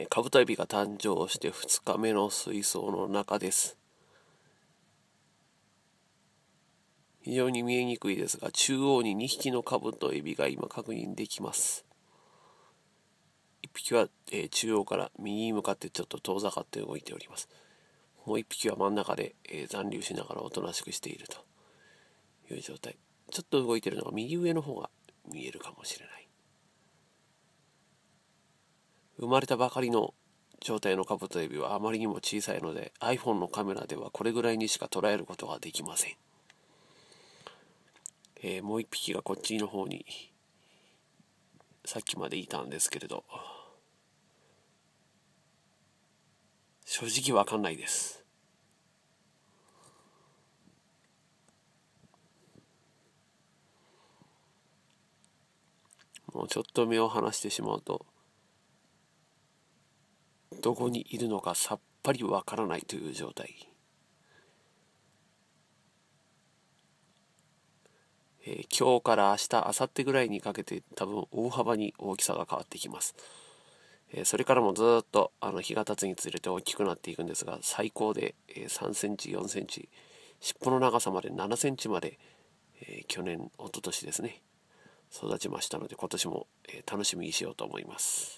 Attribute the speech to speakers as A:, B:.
A: えー、株ビが誕生して2日目の水槽の中です非常に見えにくいですが中央に2匹のカブとエビが今確認できます1匹は、えー、中央から右に向かってちょっと遠ざかって動いておりますもう1匹は真ん中で、えー、残留しながらおとなしくしているという状態ちょっと動いてるのが右上の方が見えるかもしれない生まれたばかりの状態のカブトエビはあまりにも小さいので iPhone のカメラではこれぐらいにしか捉えることができません、えー、もう一匹がこっちの方にさっきまでいたんですけれど正直わかんないですもうちょっと目を離してしまうとどこにいるのかさっぱりわからないという状態、えー、今日から明日明後日ぐらいにかけて多分大幅に大きさが変わってきます、えー、それからもずっとあの日が経つにつれて大きくなっていくんですが最高で3センチ4センチ尻尾の長さまで7センチまで、えー、去年一昨年ですね育ちましたので今年も、え楽しみにしようと思います。